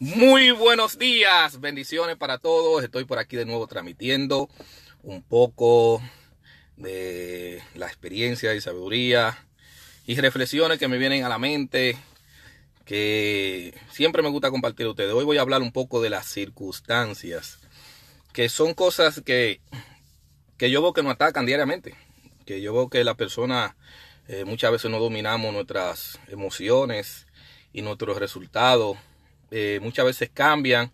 Muy buenos días, bendiciones para todos. Estoy por aquí de nuevo transmitiendo un poco de la experiencia y sabiduría y reflexiones que me vienen a la mente que siempre me gusta compartir ustedes. Hoy voy a hablar un poco de las circunstancias, que son cosas que, yo veo que nos atacan diariamente, que yo veo que la persona eh, muchas veces no dominamos nuestras emociones y nuestros resultados eh, muchas veces cambian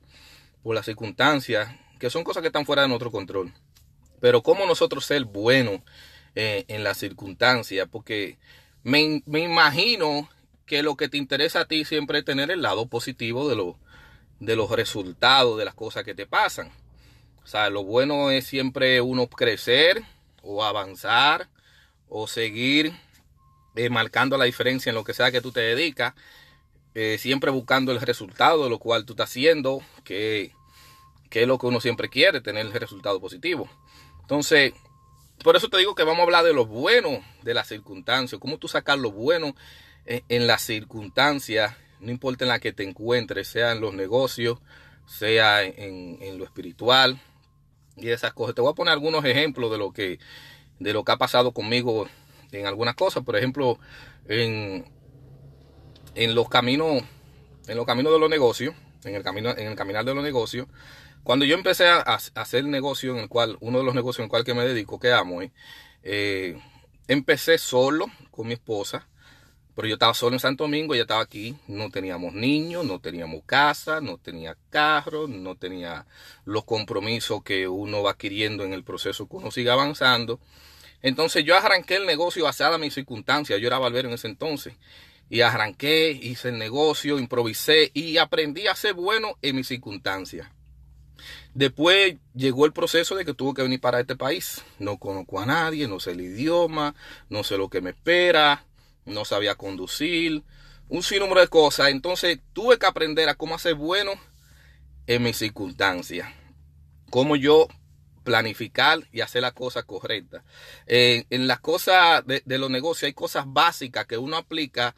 por las circunstancias, que son cosas que están fuera de nuestro control. Pero cómo nosotros ser buenos eh, en las circunstancias, porque me, imagino que lo que te interesa a ti siempre es tener el lado positivo de, lo, de los resultados de las cosas que te pasan. O sea, lo bueno es siempre uno crecer o avanzar o seguir eh, marcando la diferencia en lo que sea que tú te dedicas. Eh, siempre buscando el resultado de lo cual tú estás haciendo, que, es lo que uno siempre quiere, tener el resultado positivo. Entonces, por eso te digo que vamos a hablar de lo bueno de las circunstancias, cómo tú sacar lo bueno eh, en, la las circunstancias, no importa en la que te encuentres, sea en los negocios, sea en, en, lo espiritual y esas cosas. Te voy a poner algunos ejemplos de lo que, de lo que ha pasado conmigo en algunas cosas. Por ejemplo, en, en los caminos, en los caminos de los negocios, en el en el caminar de los negocios, cuando yo empecé a, hacer negocio en el cual, uno de los negocios en el cual que me dedico, que amo, eh, eh, empecé solo con mi esposa, pero yo estaba solo en Santo Domingo, ella estaba aquí, no teníamos niños, no teníamos casa, no tenía carro, no tenía los compromisos que uno va adquiriendo en el proceso que uno siga avanzando. Entonces yo arranqué el negocio basada en mis circunstancias, yo era valverde en ese entonces y arranqué, hice el negocio, improvisé y aprendí a ser bueno en mis circunstancias. Después llegó el proceso de que tuve que venir para este país. No conozco a nadie, no sé el idioma, no sé lo que me espera, no sabía conducir, un sinnúmero de cosas. Entonces tuve que aprender a cómo hacer bueno en mis circunstancias. Cómo yo planificar y hacer las cosas correctas. Eh, en las cosas de los negocios hay cosas básicas que uno aplica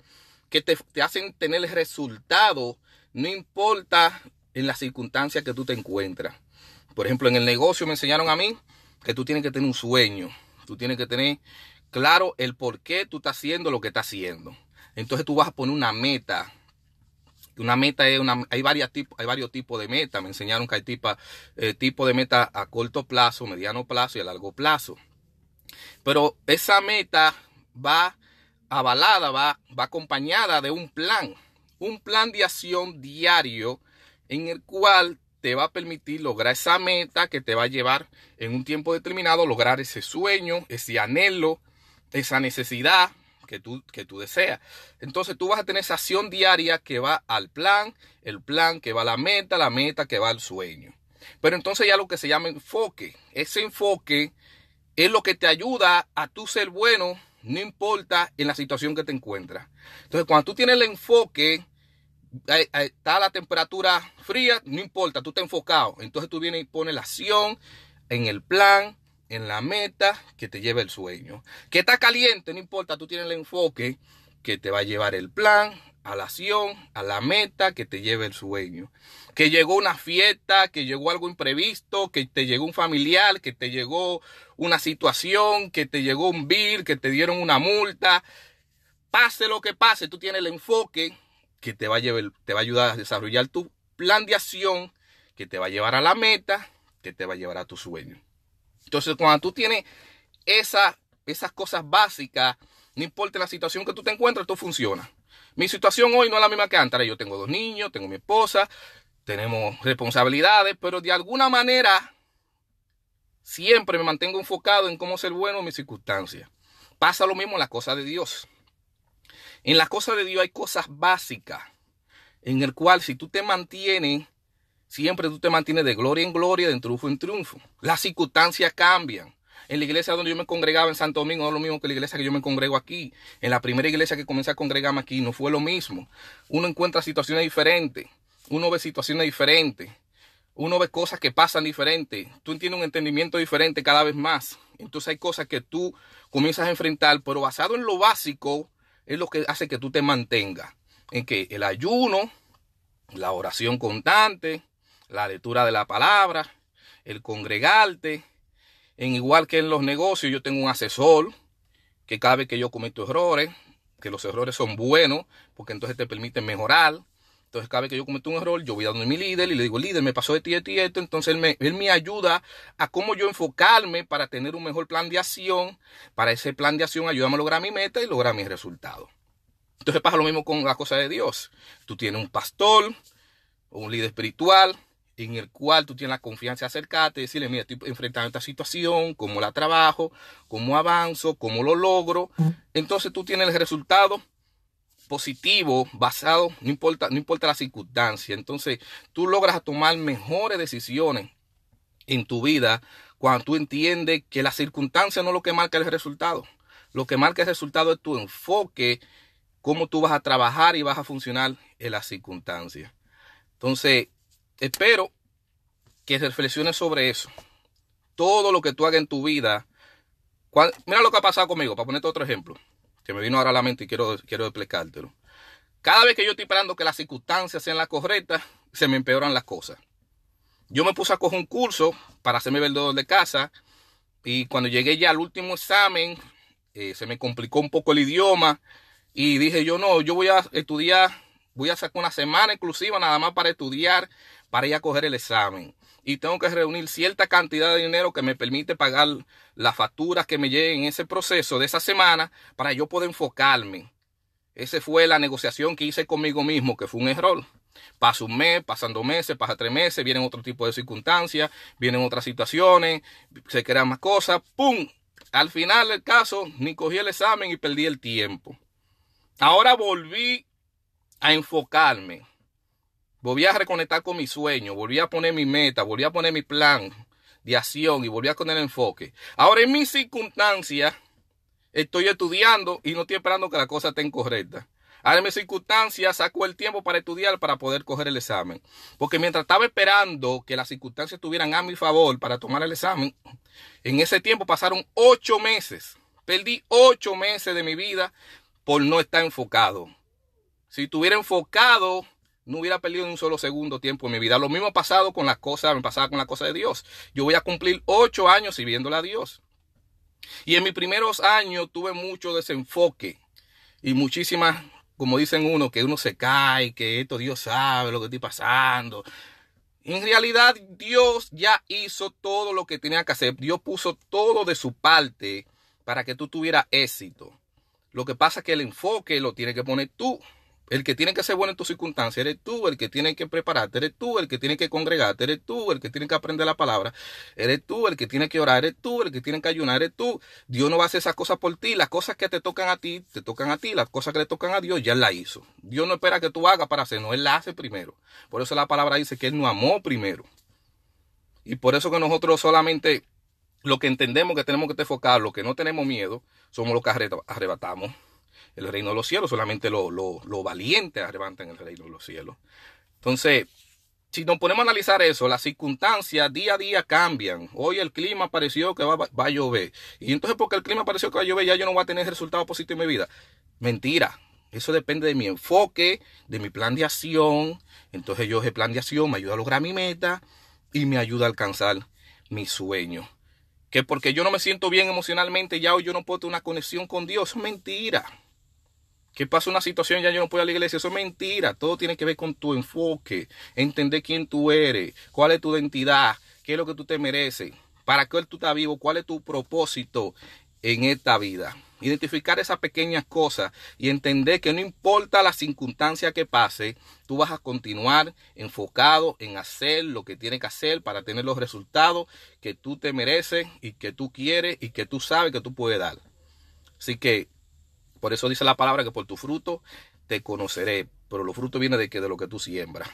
que te, hacen tener el resultado, no importa en las circunstancias que tú te encuentras. Por ejemplo, en el negocio me enseñaron a mí que tú tienes que tener un sueño, tú tienes que tener claro el por qué tú estás haciendo lo que estás haciendo. Entonces tú vas a poner una meta. Una meta es una, hay, hay varios tipos de meta Me enseñaron que hay tipos eh, tipo de meta a corto plazo, mediano plazo y a largo plazo. Pero esa meta va avalada, va, va acompañada de un plan, un plan de acción diario en el cual te va a permitir lograr esa meta que te va a llevar en un tiempo determinado, lograr ese sueño, ese anhelo, esa necesidad que tú, que tú deseas. Entonces tú vas a tener esa acción diaria que va al plan, el plan que va a la meta, la meta que va al sueño. Pero entonces ya lo que se llama enfoque, ese enfoque es lo que te ayuda a tú ser bueno no importa en la situación que te encuentras. Entonces, cuando tú tienes el enfoque, eh, eh, está la temperatura fría, no importa, tú estás enfocado. Entonces tú vienes y pones la acción en el plan, en la meta que te lleve el sueño. Que está caliente, no importa, tú tienes el enfoque que te va a llevar el plan, a la acción, a la meta que te lleve el sueño. Que llegó una fiesta, que llegó algo imprevisto, que te llegó un familiar, que te llegó una situación, que te llegó un bill, que te dieron una multa. Pase lo que pase, tú tienes el enfoque que te va a, llevar, te va a ayudar a desarrollar tu plan de acción, que te va a llevar a la meta, que te va a llevar a tu sueño. Entonces, cuando tú tienes esa, esas cosas básicas, no importa la situación que tú te encuentres, esto funciona. Mi situación hoy no es la misma que antes. Yo tengo dos niños, tengo mi esposa, tenemos responsabilidades, pero de alguna manera siempre me mantengo enfocado en cómo ser bueno en mis circunstancias. Pasa lo mismo en las cosas de Dios. En las cosas de Dios hay cosas básicas en el cual si tú te mantienes, siempre tú te mantienes de gloria en gloria, de triunfo en triunfo. Las circunstancias cambian. En la iglesia donde yo me congregaba en Santo Domingo no es lo mismo que la iglesia que yo me congrego aquí. En la primera iglesia que comencé a congregarme aquí no fue lo mismo. Uno encuentra situaciones diferentes. Uno ve situaciones diferentes. Uno ve cosas que pasan diferentes. Tú tienes un entendimiento diferente cada vez más. Entonces hay cosas que tú comienzas a enfrentar, pero basado en lo básico, es lo que hace que tú te mantengas. En que el ayuno, la oración constante, la lectura de la palabra, el congregarte, en igual que en los negocios, yo tengo un asesor que cada vez que yo cometo errores, que los errores son buenos, porque entonces te permiten mejorar. Entonces, cada vez que yo cometo un error, yo voy a donde mi líder y le digo, líder, me pasó de ti a ti, esto. Entonces, él me, ayuda a cómo yo enfocarme para tener un mejor plan de acción. Para ese plan de acción, ayúdame a lograr mi meta y lograr mis resultados. Entonces, pasa lo mismo con la cosa de Dios. Tú tienes un pastor, o un líder espiritual, en el cual tú tienes la confianza de acercarte, decirle, mira, estoy enfrentando esta situación, cómo la trabajo, cómo avanzo, cómo lo logro. Entonces tú tienes el resultado positivo, basado, no importa, no importa la circunstancia. Entonces tú logras tomar mejores decisiones en tu vida cuando tú entiendes que la circunstancia no es lo que marca el resultado. Lo que marca el resultado es tu enfoque, cómo tú vas a trabajar y vas a funcionar en las circunstancia Entonces, Espero que reflexiones sobre eso. Todo lo que tú hagas en tu vida. mira lo que ha pasado conmigo, para ponerte otro ejemplo, que me vino ahora a la mente y quiero, quiero explicártelo. Cada vez que yo estoy esperando que las circunstancias sean las correctas, se me empeoran las cosas. Yo me puse a coger un curso para hacerme vendedor de casa y cuando llegué ya al último examen, eh, se me complicó un poco el idioma y dije yo no, yo voy a estudiar Voy a sacar una semana exclusiva nada más para estudiar, para ir a coger el examen. Y tengo que reunir cierta cantidad de dinero que me permite pagar las facturas que me lleguen en ese proceso de esa semana para yo poder enfocarme. Esa fue la negociación que hice conmigo mismo, que fue un error. Pasa un mes, pasan dos meses, pasa tres meses, vienen otro tipo de circunstancias, vienen otras situaciones, se crean más cosas, ¡pum! Al final del caso, ni cogí el examen y perdí el tiempo. Ahora volví a enfocarme. Volví a reconectar con mi sueño, volví a poner mi meta, volví a poner mi plan de acción y volví a poner enfoque. Ahora en mis circunstancias estoy estudiando y no estoy esperando que la cosa esté correcta. Ahora en mis circunstancias saco el tiempo para estudiar para poder coger el examen. Porque mientras estaba esperando que las circunstancias estuvieran a mi favor para tomar el examen, en ese tiempo pasaron ocho meses. Perdí ocho meses de mi vida por no estar enfocado. Si estuviera enfocado, no hubiera perdido ni un solo segundo tiempo en mi vida. Lo mismo ha pasado con las cosas, me pasaba con las cosas de Dios. Yo voy a cumplir ocho años sirviéndole a Dios. Y en mis primeros años tuve mucho desenfoque y muchísimas, como dicen uno, que uno se cae, que esto Dios sabe lo que estoy pasando. En realidad Dios ya hizo todo lo que tenía que hacer. Dios puso todo de su parte para que tú tuvieras éxito. Lo que pasa es que el enfoque lo tienes que poner tú. El que tiene que ser bueno en tus circunstancias eres tú, el que tiene que prepararte eres tú, el que tiene que congregarte eres tú, el que tiene que aprender la palabra eres tú, el que tiene que orar eres tú, el que tiene que ayunar eres tú. Dios no va a hacer esas cosas por ti, las cosas que te tocan a ti, te tocan a ti, las cosas que le tocan a Dios ya la hizo. Dios no espera que tú hagas para hacer, no, él la hace primero. Por eso la palabra dice que él nos amó primero. Y por eso que nosotros solamente lo que entendemos que tenemos que enfocar, lo que no tenemos miedo, somos los que arrebatamos el reino de los cielos, solamente los lo, lo valientes arrebatan el reino de los cielos. Entonces, si nos ponemos a analizar eso, las circunstancias día a día cambian. Hoy el clima pareció que va, a llover. Y entonces porque el clima pareció que va a llover, ya yo no voy a tener resultados positivos en mi vida. Mentira. Eso depende de mi enfoque, de mi plan de acción. Entonces yo ese plan de acción me ayuda a lograr mi meta y me ayuda a alcanzar mi sueño. Que porque yo no me siento bien emocionalmente, ya hoy yo no puedo tener una conexión con Dios. mentira. ¿Qué pasa una situación, ya yo no puedo ir a la iglesia. Eso es mentira. Todo tiene que ver con tu enfoque, entender quién tú eres, cuál es tu identidad, qué es lo que tú te mereces, para qué tú estás vivo, cuál es tu propósito en esta vida. Identificar esas pequeñas cosas y entender que no importa la circunstancia que pase, tú vas a continuar enfocado en hacer lo que tienes que hacer para tener los resultados que tú te mereces y que tú quieres y que tú sabes que tú puedes dar. Así que por eso dice la palabra que por tu fruto te conoceré. Pero los frutos vienen de, que, de lo que tú siembras.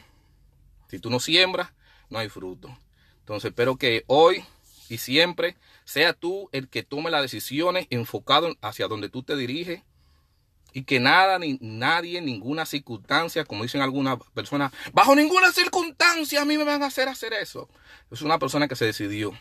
Si tú no siembras, no hay fruto. Entonces espero que hoy y siempre sea tú el que tome las decisiones enfocado hacia donde tú te diriges y que nada ni nadie ninguna circunstancia como dicen algunas personas bajo ninguna circunstancia a mí me van a hacer hacer eso es una persona que se decidió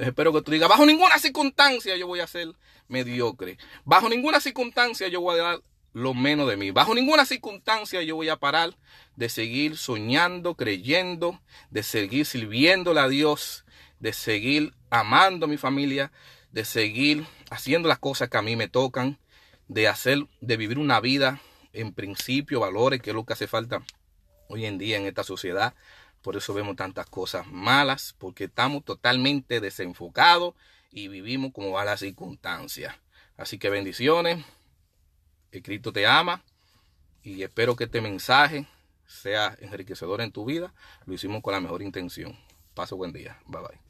espero que tú digas, bajo ninguna circunstancia yo voy a ser mediocre. Bajo ninguna circunstancia yo voy a dar lo menos de mí. Bajo ninguna circunstancia yo voy a parar de seguir soñando, creyendo, de seguir sirviéndole a Dios, de seguir amando a mi familia, de seguir haciendo las cosas que a mí me tocan, de hacer, de vivir una vida en principio, valores, que es lo que hace falta hoy en día en esta sociedad. Por eso vemos tantas cosas malas, porque estamos totalmente desenfocados y vivimos como va la circunstancia. Así que bendiciones, el Cristo te ama y espero que este mensaje sea enriquecedor en tu vida. Lo hicimos con la mejor intención. Paso buen día. Bye bye.